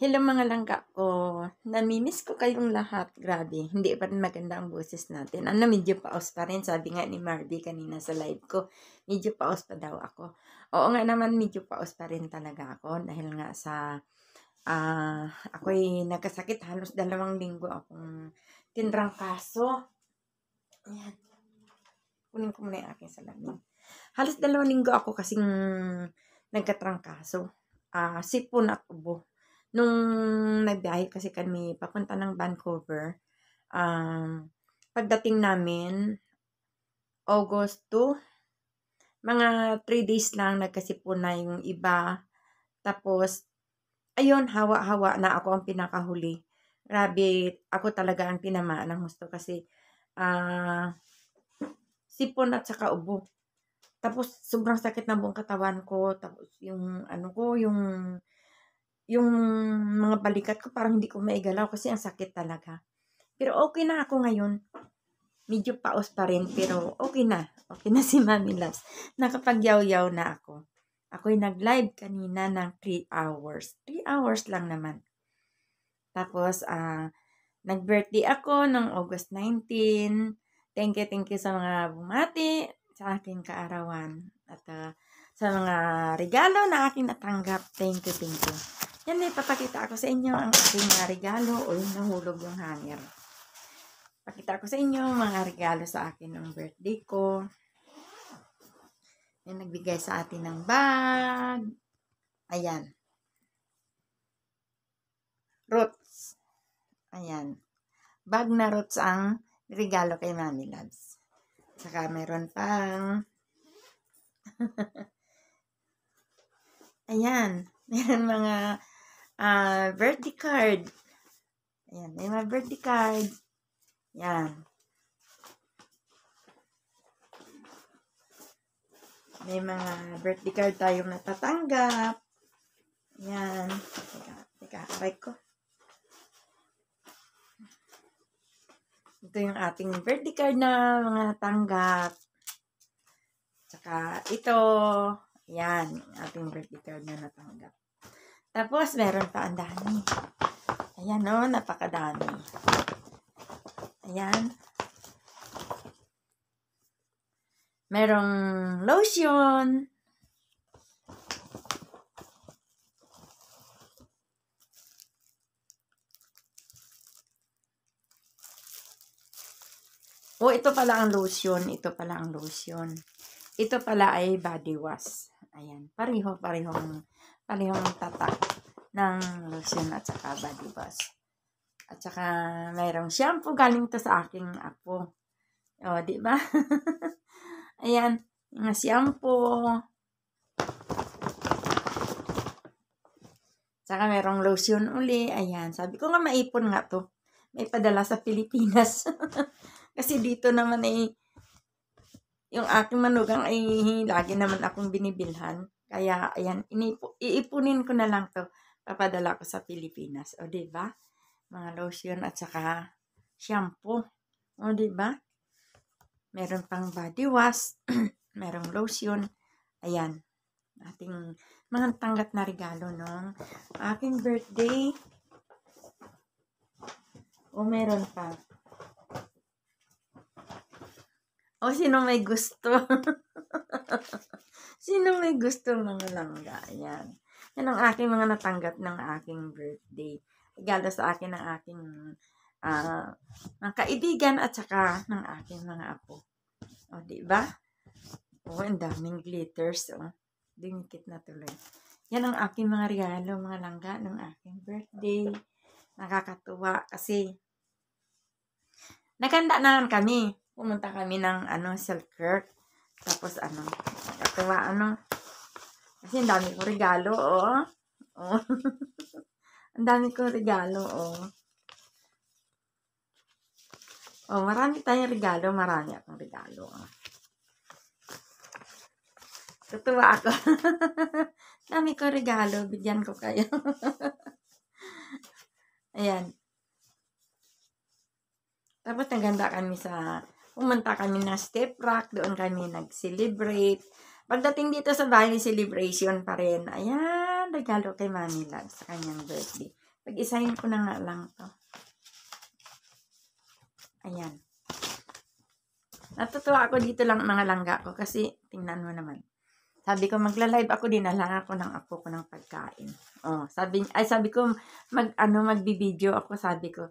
Hello mga langka ko. Namimiss ko kayong lahat. Grabe, hindi pa rin maganda ang boses natin. Ano, medyo paos pa rin. Sabi nga ni Marby kanina sa live ko, medyo paos pa daw ako. Oo nga naman, medyo paos pa rin talaga ako. Dahil nga sa, uh, ako'y nagkasakit. Halos dalawang linggo akong tinrang kaso. Ayan. Kunin ko muna yung aking salamin. Halos dalawang linggo ako kasing nagkatrangkaso. Uh, sipon at ubo nung nagbiyahe kasi kami papunta ng Vancouver, um, pagdating namin, August 2, mga 3 days lang nagkasipo na yung iba. Tapos, ayun, hawa-hawa na ako ang pinakahuli. Grabe, ako talaga ang pinamaan ng gusto kasi uh, sipon at saka ubo. Tapos, sobrang sakit ng buong katawan ko. Tapos, yung ano ko, yung yung mga balikat ko parang hindi ko maigalaw kasi ang sakit talaga. Pero okay na ako ngayon. Medyo paos pa rin pero okay na. Okay na si Mami Loves. Nakapagyaw-yaw na ako. Ako'y nag-live kanina ng 3 hours. 3 hours lang naman. Tapos, uh, nag-birthday ako ng August 19. Thank you, thank you sa mga bumati sa aking kaarawan. At uh, sa mga regalo na aking natanggap. Thank you, thank you. Yan may papakita ako sa inyo ang aking mga regalo o yung nahulog yung hanger. Pakita ko sa inyo mga regalo sa akin ng birthday ko. Yung nagbigay sa atin ng bag. Ayan. Roots. Ayan. Bag na roots ang regalo kay Mami Loves. Saka meron pang Ayan. Meron mga uh, birthday card. Ayan, may mga birthday card. Ayan. May mga birthday card tayong natatanggap. Ayan. Teka, teka, aray ko. Ito yung ating birthday card na mga natanggap. Tsaka ito, yan, ating birthday card na natanggap. Tapos, meron pa ang dami. Ayan, no? Oh, napakadami. Ayan. Merong lotion. O, oh, ito pala ang lotion. Ito pala ang lotion. Ito pala ay body wash. Ayan. Pareho-parehong pala yung tatak ng lotion at saka body wash. At saka mayroong shampoo galing to sa aking apo. O, di ba? Ayan, yung shampoo. Saka merong lotion uli. Ayan, sabi ko nga maipon nga to. May padala sa Pilipinas. Kasi dito naman ay yung aking manugang ay lagi naman akong binibilhan. Kaya, ayan, inipo, iipunin ko na lang to. Papadala ko sa Pilipinas. O, ba diba? Mga lotion at saka shampoo. O, ba diba? Meron pang body wash. merong lotion. Ayan. Ating mga tanggap na regalo nung aking birthday. O, meron pa. O, sino may gusto? sino may gusto mga langga? Yan. Yan ang aking mga natanggap ng aking birthday. Regalo sa akin ng aking uh, ng kaibigan at saka ng aking mga apo. O, di ba? O, ang daming glitters. O, dumikit na tuloy. Yan ang aking mga regalo, mga langga, ng aking birthday. Nakakatuwa kasi naganda naman kami pumunta kami ng ano, Selkirk. Tapos ano, katuwa ano. Kasi ang dami ko regalo, oh. Oh. ang dami ko regalo, oh. Oh, marami tayong regalo, marami akong regalo, oh. Ah. Tutuwa ako. dami ko regalo, bigyan ko kayo. Ayan. Tapos naganda kami sa pumunta kami na step rock, doon kami nag-celebrate. Pagdating dito sa bahay, celebration pa rin. Ayan, regalo kay Mami Love sa kanyang birthday. Pag-isahin ko na nga lang to. Ayan. Natutuwa ako dito lang mga langga ko kasi tingnan mo naman. Sabi ko magla-live ako din lang ako ng apo ko ng pagkain. Oh, sabi ay sabi ko mag ano magbi-video ako sabi ko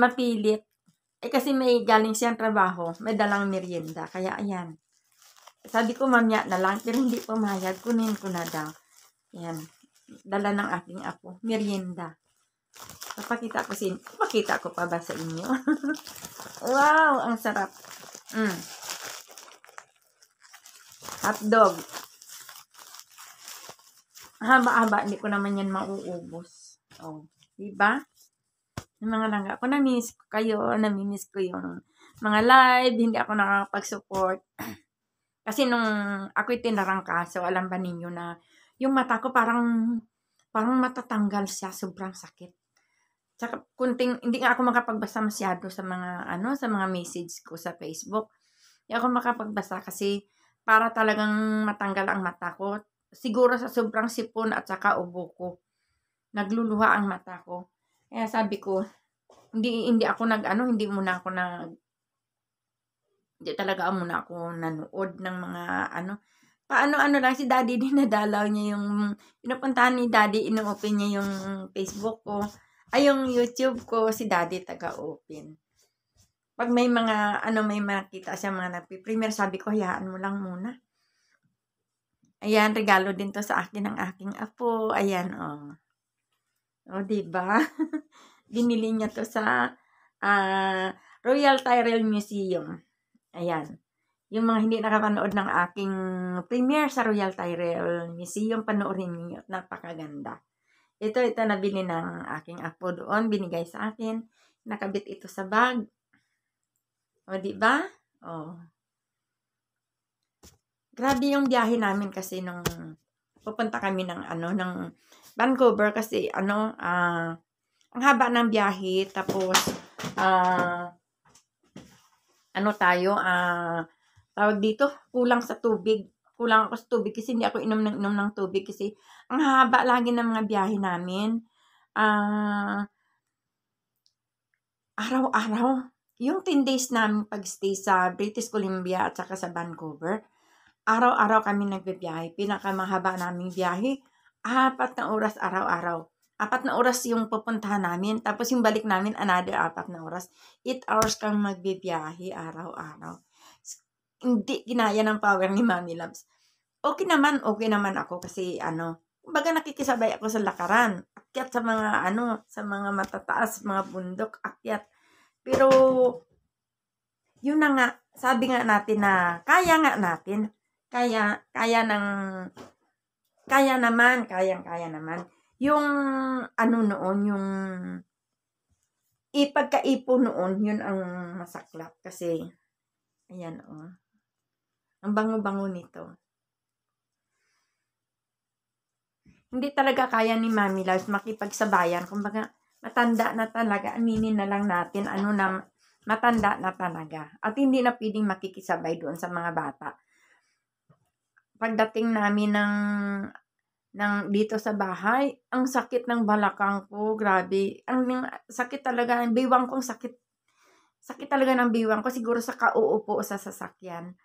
mapilit eh kasi may galing siyang trabaho, may dalang merienda. Kaya ayan. Sabi ko mamaya na lang, pero hindi pumayag. Kunin ko na daw. Ayan. Dala ng aking apo. Merienda. Papakita ko, sin Papakita ko pa ba sa inyo? wow! Ang sarap. Mm. Hot dog. Haba-haba, hindi ko naman yan mauubos. Oh, diba? ng mga langga ko. Naminis ko kayo, naminis ko yung mga live, hindi ako nakakapag-support. Kasi nung ako'y so alam ba ninyo na yung mata ko parang, parang matatanggal siya, sobrang sakit. Tsaka kunting, hindi nga ako makapagbasa masyado sa mga, ano, sa mga message ko sa Facebook. Hindi ako makapagbasa kasi para talagang matanggal ang mata ko. Siguro sa sobrang sipon at saka ubo ko. Nagluluha ang mata ko. Kaya sabi ko, hindi hindi ako nag ano, hindi muna ako nag hindi talaga muna ako nanood ng mga ano. Paano-ano lang si Daddy din nadalaw niya yung pinupuntahan ni Daddy, ino-open niya yung Facebook ko. Ay, yung YouTube ko, si Daddy taga-open. Pag may mga, ano, may makita siya mga nagpiprimer, sabi ko, hayaan mo lang muna. Ayan, regalo din to sa akin ng aking apo. Ayan, oh. O, oh, diba? Binili niya to sa uh, Royal Tyrrell Museum. Ayan. Yung mga hindi nakapanood ng aking premiere sa Royal Tyrrell Museum, panoorin niyo. Napakaganda. Ito, ito nabili ng aking apo doon. Binigay sa akin. Nakabit ito sa bag. O, oh, diba? O. Oh. Grabe yung biyahe namin kasi nung pupunta kami ng ano, ng Vancouver kasi ano, ah, uh, ang haba ng biyahe tapos ah, uh, ano tayo, ah, uh, tawag dito, kulang sa tubig. Kulang ako sa tubig kasi hindi ako inom ng inom ng tubig kasi ang haba lagi ng mga biyahe namin. Ah, uh, araw-araw, yung 10 days namin pagstay sa British Columbia at saka sa Vancouver, araw-araw kami nagbibiyahe. Pinakamahaba naming biyahe, apat na oras araw-araw. Apat na oras yung pupuntahan namin. Tapos yung balik namin, another apat na oras. 8 hours kang magbibiyahe araw-araw. Hindi ginaya ng power ni Mami Labs. Okay naman, okay naman ako kasi ano, baga nakikisabay ako sa lakaran. Akyat sa mga ano, sa mga matataas, mga bundok, akyat. Pero, yun na nga, sabi nga natin na kaya nga natin. Kaya, kaya ng kaya naman, kayang-kaya naman. Yung ano noon, yung ipagkaipo noon, yun ang masaklap kasi ayan oh. Ang bango-bango nito. Hindi talaga kaya ni Mami Lars makipagsabayan. Kumbaga, matanda na talaga. Aminin na lang natin ano na matanda na talaga. At hindi na pwedeng makikisabay doon sa mga bata pagdating namin ng ng dito sa bahay, ang sakit ng balakang ko, grabe. Ang sakit talaga, ang biwang kong sakit. Sakit talaga ng biwang ko, siguro sa kauupo sa sasakyan.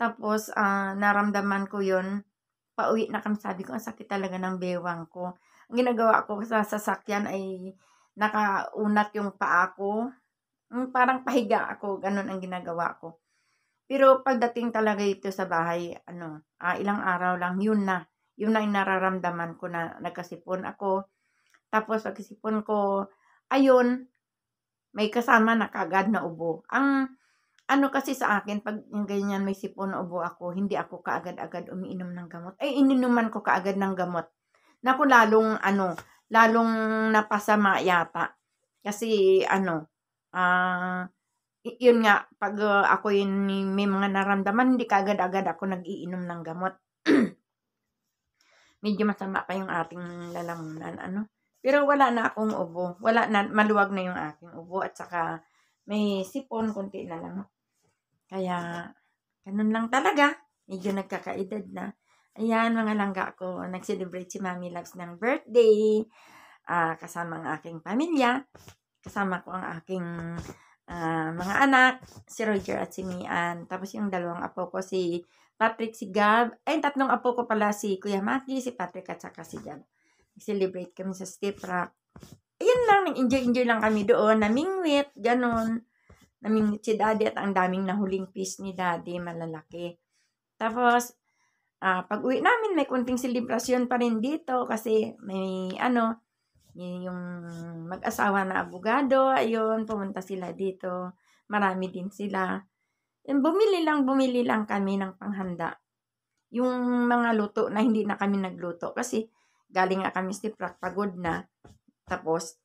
Tapos, uh, naramdaman ko yon pauwi na kami, sabi ko, ang sakit talaga ng bewang ko. Ang ginagawa ko sa sasakyan ay nakaunat yung paa ko. Hmm, parang pahiga ako, ganun ang ginagawa ko. Pero pagdating talaga ito sa bahay, ano, ah, ilang araw lang, yun na yun ang nararamdaman ko na nagkasipon ako. Tapos pagkasipon ko, ayun, may kasama na kagad na ubo. Ang ano kasi sa akin, pag yung ganyan may sipon na ubo ako, hindi ako kaagad-agad umiinom ng gamot. Ay, ininuman ko kaagad ng gamot. Naku, lalong ano, lalong napasama yata. Kasi ano, ah, uh, yun nga, pag uh, ako yun, may mga naramdaman, hindi kaagad-agad ako nag-iinom ng gamot. medyo masama pa yung ating lalamunan, ano. Pero wala na akong ubo. Wala na, maluwag na yung aking ubo. At saka, may sipon, konti na lang. Kaya, ganun lang talaga. Medyo nagkakaedad na. Ayan, mga langga ko. Nag-celebrate si Mami Loves ng birthday. Uh, kasama ang aking pamilya. Kasama ko ang aking uh, mga anak. Si Roger at si Mian. Tapos yung dalawang apo ko, si Patrick si Gab. Ay, tatlong apo ko pala si Kuya Maki, si Patrick at saka si Gab. Celebrate kami sa Step Rock. Ayun lang, enjoy enjoy lang kami doon. Namingwit, ganun. Namingwit si Daddy at ang daming nahuling piece ni Daddy, malalaki. Tapos, uh, ah, pag uwi namin, may kunting selebrasyon pa rin dito kasi may ano, yung mag-asawa na abogado, ayun, pumunta sila dito. Marami din sila bumili lang, bumili lang kami ng panghanda. Yung mga luto na hindi na kami nagluto. Kasi galing nga kami sa Tiprak, pagod na. Tapos,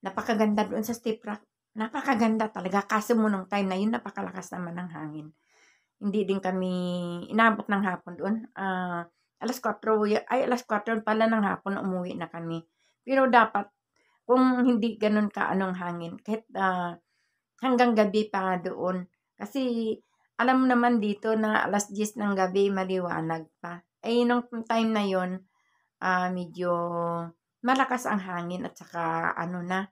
napakaganda doon sa Tiprak. Napakaganda talaga. Kaso mo nung time na yun, napakalakas naman ng hangin. Hindi din kami inabot ng hapon doon. Uh, alas 4, ay alas 4 pala ng hapon, umuwi na kami. Pero dapat, kung hindi ganun ka anong hangin, kahit uh, hanggang gabi pa nga doon. Kasi alam naman dito na alas 10 ng gabi maliwanag pa. Eh nung time na yon uh, ah, medyo malakas ang hangin at saka ano na,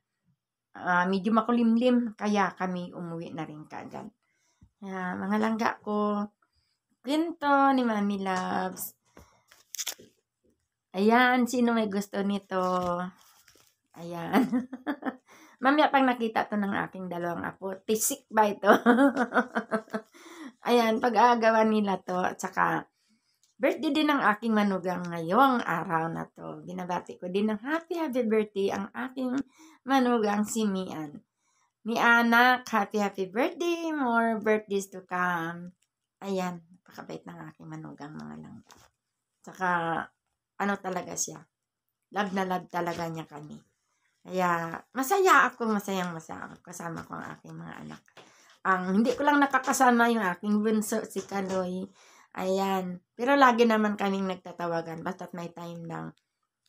uh, medyo makulimlim kaya kami umuwi na rin kaagad. Uh, mga langga ko, ginto ni Mami Loves. Ayan, sino may gusto nito? Ayan. Mamaya pag nakita to ng aking dalawang apo, tisik ba ito? Ayan, pag-aagawa nila to, Tsaka, birthday din ng aking manugang ngayong araw na to. Binabati ko din ng happy happy birthday ang aking manugang si Mian. Ni anak, happy happy birthday, more birthdays to come. Ayan, napakabait ng aking manugang mga langga. Tsaka, ano talaga siya? Love na love talaga niya kami. Kaya, masaya ako, masayang masaya ako kasama ko ang aking mga anak. Ang um, hindi ko lang nakakasama yung aking bunso, si Kaloy. Ayan. Pero lagi naman kaming nagtatawagan basta't may time lang.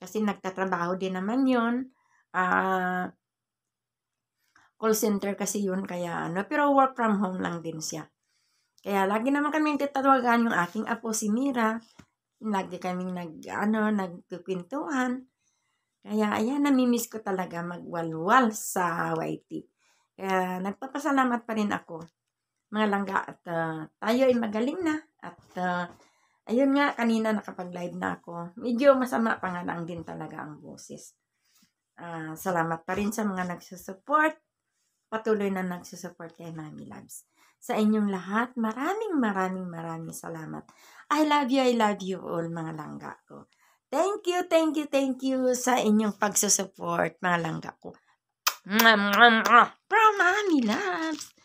Kasi nagtatrabaho din naman yun. Ah... Uh, call center kasi yun, kaya ano, pero work from home lang din siya. Kaya lagi naman kaming tatawagan yung aking apo si Mira. Lagi kaming nag, ano, nagkukwentuhan. Kaya ayan, namimiss ko talaga magwalwal sa YT. Kaya nagpapasalamat pa rin ako mga langga at uh, tayo ay magaling na at uh, ayun nga kanina nakapag-live na ako. Medyo masama pa nga lang din talaga ang boses. Uh, salamat pa rin sa mga nagsusupport. Patuloy na nagsusupport kay Mami Labs. Sa inyong lahat, maraming maraming maraming salamat. I love you, I love you all mga langga ko. Thank you, thank you, thank you sa inyong pagsusupport, mga langga ko. From Mommy Loves!